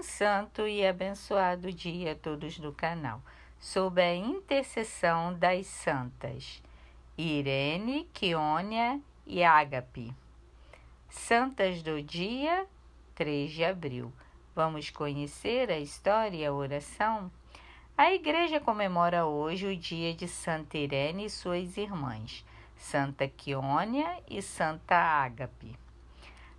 Um santo e abençoado dia a todos do canal, sob a intercessão das santas Irene, Quionia e Ágape. Santas do dia 3 de abril. Vamos conhecer a história e a oração? A igreja comemora hoje o dia de Santa Irene e suas irmãs, Santa Quionia e Santa Ágape.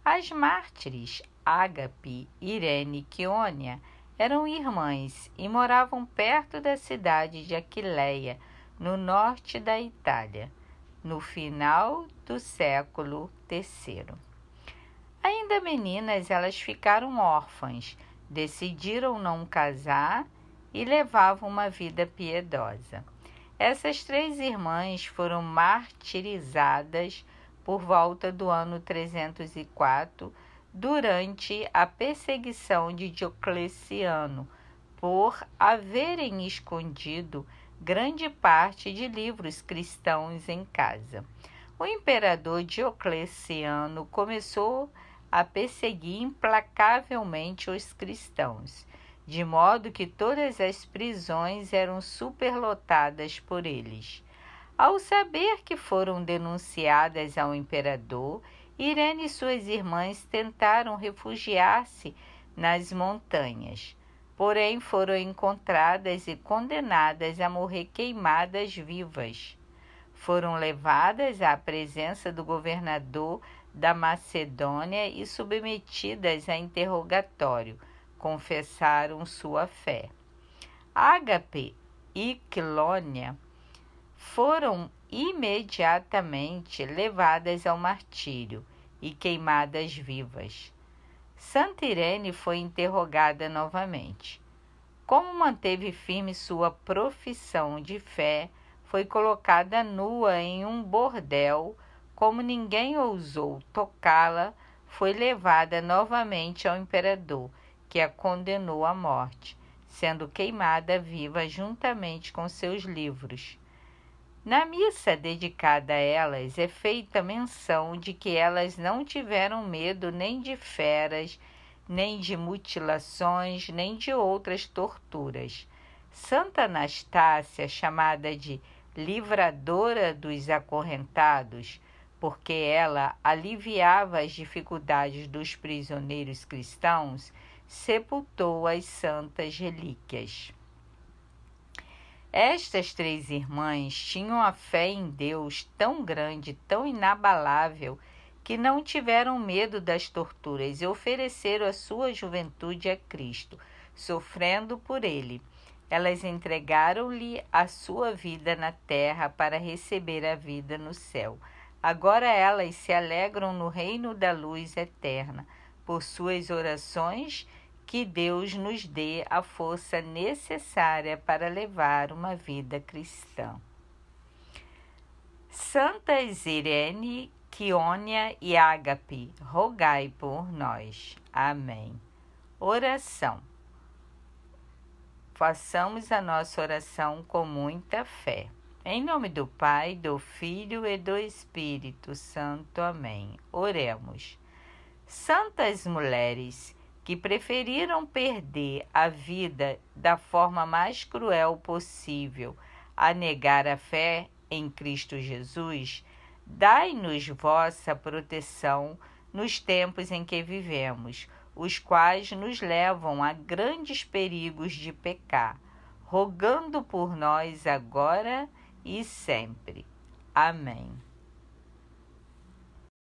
As mártires Ágape, Irene e Quêonia eram irmãs e moravam perto da cidade de Aquileia, no norte da Itália, no final do século III. Ainda meninas, elas ficaram órfãs, decidiram não casar e levavam uma vida piedosa. Essas três irmãs foram martirizadas por volta do ano 304, durante a perseguição de Diocleciano, por haverem escondido grande parte de livros cristãos em casa. O imperador Diocleciano começou a perseguir implacavelmente os cristãos, de modo que todas as prisões eram superlotadas por eles. Ao saber que foram denunciadas ao imperador, Irene e suas irmãs tentaram refugiar-se nas montanhas, porém foram encontradas e condenadas a morrer queimadas vivas. Foram levadas à presença do governador da Macedônia e submetidas a interrogatório. Confessaram sua fé. Ágape e Clônia foram imediatamente levadas ao martírio e queimadas vivas. Santa Irene foi interrogada novamente. Como manteve firme sua profissão de fé, foi colocada nua em um bordel, como ninguém ousou tocá-la, foi levada novamente ao imperador, que a condenou à morte, sendo queimada viva juntamente com seus livros na missa dedicada a elas é feita menção de que elas não tiveram medo nem de feras, nem de mutilações, nem de outras torturas. Santa Anastácia, chamada de livradora dos acorrentados, porque ela aliviava as dificuldades dos prisioneiros cristãos, sepultou as santas relíquias. Estas três irmãs tinham a fé em Deus tão grande, tão inabalável, que não tiveram medo das torturas e ofereceram a sua juventude a Cristo, sofrendo por ele. Elas entregaram-lhe a sua vida na terra para receber a vida no céu. Agora elas se alegram no reino da luz eterna. Por suas orações, que Deus nos dê a força necessária para levar uma vida cristã. Santas Irene, Quionia e Ágape, rogai por nós. Amém. Oração. Façamos a nossa oração com muita fé. Em nome do Pai, do Filho e do Espírito Santo. Amém. Oremos. Santas mulheres, que preferiram perder a vida da forma mais cruel possível a negar a fé em Cristo Jesus, dai-nos vossa proteção nos tempos em que vivemos, os quais nos levam a grandes perigos de pecar, rogando por nós agora e sempre. Amém.